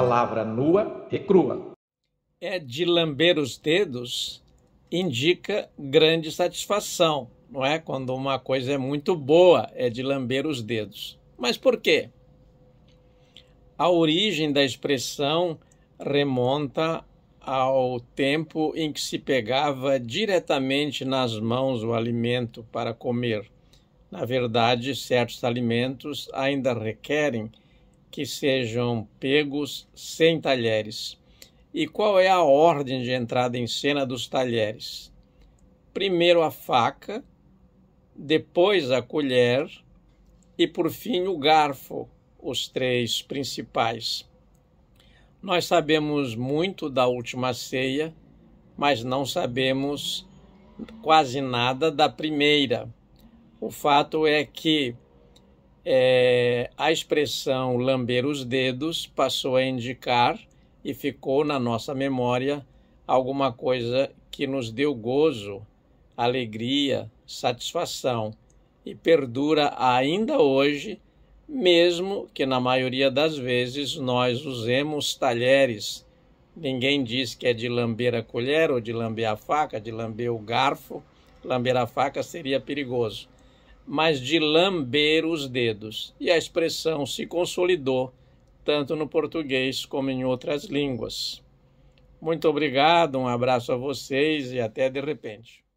palavra nua e crua. É de lamber os dedos indica grande satisfação, não é? Quando uma coisa é muito boa, é de lamber os dedos. Mas por quê? A origem da expressão remonta ao tempo em que se pegava diretamente nas mãos o alimento para comer. Na verdade, certos alimentos ainda requerem que sejam pegos sem talheres. E qual é a ordem de entrada em cena dos talheres? Primeiro a faca, depois a colher e por fim o garfo, os três principais. Nós sabemos muito da última ceia, mas não sabemos quase nada da primeira. O fato é que é, a expressão lamber os dedos passou a indicar e ficou na nossa memória alguma coisa que nos deu gozo, alegria, satisfação e perdura ainda hoje, mesmo que na maioria das vezes nós usemos talheres. Ninguém diz que é de lamber a colher ou de lamber a faca, de lamber o garfo. Lamber a faca seria perigoso mas de lamber os dedos, e a expressão se consolidou tanto no português como em outras línguas. Muito obrigado, um abraço a vocês e até de repente.